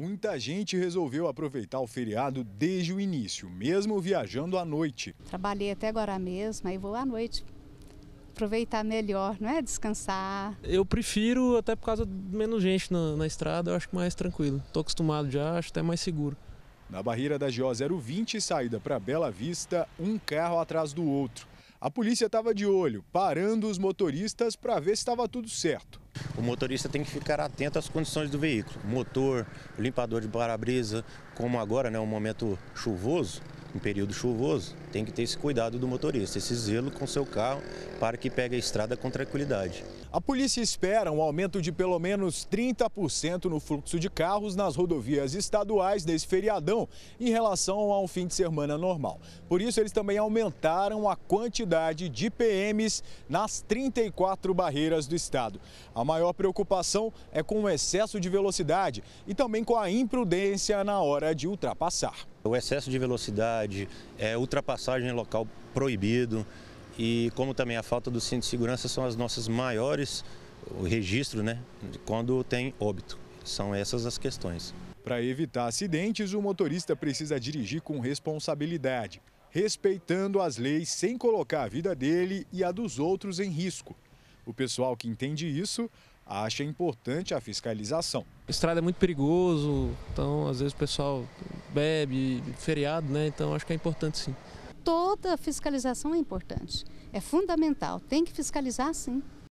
muita gente resolveu aproveitar o feriado desde o início, mesmo viajando à noite. Trabalhei até agora mesmo, aí vou à noite aproveitar melhor, não é? Descansar. Eu prefiro até por causa de menos gente na, na estrada, eu acho mais tranquilo. Estou acostumado já, acho até mais seguro. Na barreira da GO 020, saída para Bela Vista, um carro atrás do outro. A polícia estava de olho, parando os motoristas para ver se estava tudo certo. O motorista tem que ficar atento às condições do veículo, motor, limpador de para-brisa, como agora é né, um momento chuvoso, em período chuvoso, tem que ter esse cuidado do motorista, esse zelo com seu carro para que pegue a estrada com tranquilidade. A polícia espera um aumento de pelo menos 30% no fluxo de carros nas rodovias estaduais desse feriadão em relação a um fim de semana normal. Por isso, eles também aumentaram a quantidade de PMs nas 34 barreiras do estado. A maior preocupação é com o excesso de velocidade e também com a imprudência na hora de ultrapassar. O excesso de velocidade, é, ultrapassagem local proibido e como também a falta do cinto de segurança são as nossas maiores registros né, quando tem óbito. São essas as questões. Para evitar acidentes, o motorista precisa dirigir com responsabilidade, respeitando as leis sem colocar a vida dele e a dos outros em risco. O pessoal que entende isso acha importante a fiscalização. Estrada é muito perigoso, então às vezes o pessoal bebe, feriado, né? Então acho que é importante sim. Toda fiscalização é importante, é fundamental, tem que fiscalizar sim.